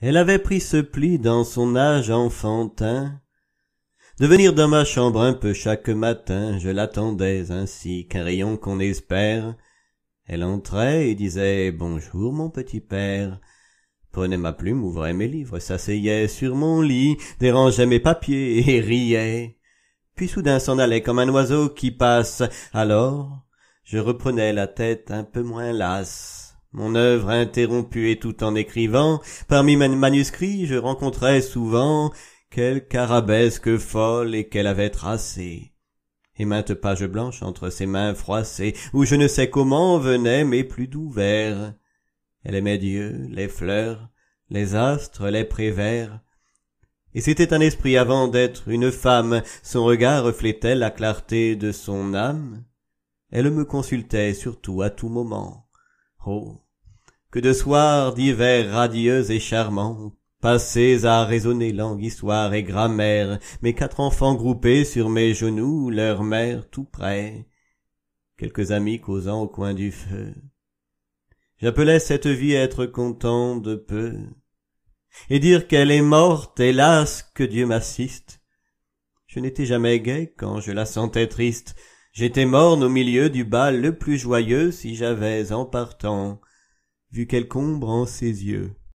Elle avait pris ce pli dans son âge enfantin. De venir dans ma chambre un peu chaque matin, je l'attendais ainsi qu'un rayon qu'on espère. Elle entrait et disait Bonjour, mon petit père. Prenait ma plume, ouvrait mes livres, s'asseyait sur mon lit, dérangeait mes papiers et riait. Puis soudain s'en allait comme un oiseau qui passe. Alors, je reprenais la tête un peu moins lasse. Mon œuvre interrompue et tout en écrivant, parmi mes manuscrits, je rencontrais souvent quelque arabesque folle et qu'elle avait tracée. Et maintes pages blanches entre ses mains froissées, où je ne sais comment venaient mes plus doux vers. Elle aimait Dieu, les fleurs, les astres, les prévères. Et c'était un esprit avant d'être une femme, son regard reflétait la clarté de son âme. Elle me consultait surtout à tout moment. Oh, que de soirs d'hiver radieux et charmants, passés à raisonner langue, histoire et grammaire, mes quatre enfants groupés sur mes genoux, leur mère tout près, quelques amis causant au coin du feu. J'appelais cette vie être content de peu, et dire qu'elle est morte, hélas, que Dieu m'assiste. Je n'étais jamais gai quand je la sentais triste, j'étais morne au milieu du bal le plus joyeux si j'avais en partant vu quelque ombre en ses yeux.